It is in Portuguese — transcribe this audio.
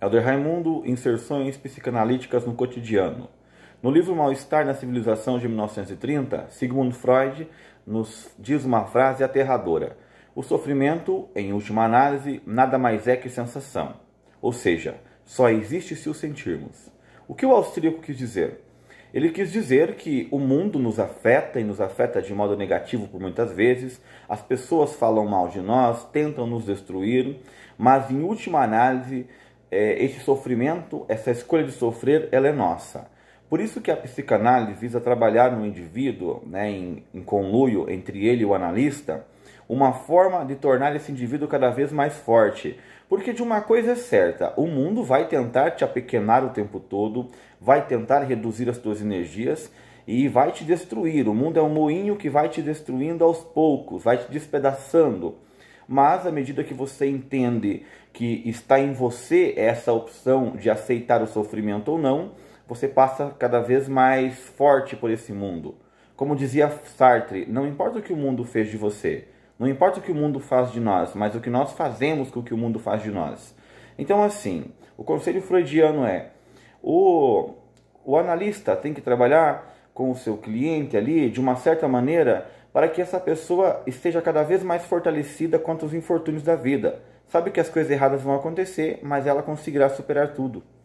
Helder Raimundo, Inserções Psicanalíticas no Cotidiano. No livro Mal-Estar na Civilização de 1930, Sigmund Freud nos diz uma frase aterradora: O sofrimento, em última análise, nada mais é que sensação. Ou seja, só existe se o sentirmos. O que o austríaco quis dizer? Ele quis dizer que o mundo nos afeta e nos afeta de modo negativo por muitas vezes, as pessoas falam mal de nós, tentam nos destruir, mas em última análise, é, este sofrimento, essa escolha de sofrer, ela é nossa. Por isso que a psicanálise visa trabalhar no indivíduo, né, em, em conluio entre ele e o analista, uma forma de tornar esse indivíduo cada vez mais forte. Porque de uma coisa é certa, o mundo vai tentar te apequenar o tempo todo, vai tentar reduzir as tuas energias e vai te destruir. O mundo é um moinho que vai te destruindo aos poucos, vai te despedaçando mas à medida que você entende que está em você essa opção de aceitar o sofrimento ou não, você passa cada vez mais forte por esse mundo. Como dizia Sartre, não importa o que o mundo fez de você, não importa o que o mundo faz de nós, mas o que nós fazemos com o que o mundo faz de nós. Então, assim, o conselho freudiano é: o, o analista tem que trabalhar com o seu cliente ali de uma certa maneira para que essa pessoa esteja cada vez mais fortalecida contra os infortúnios da vida. Sabe que as coisas erradas vão acontecer, mas ela conseguirá superar tudo.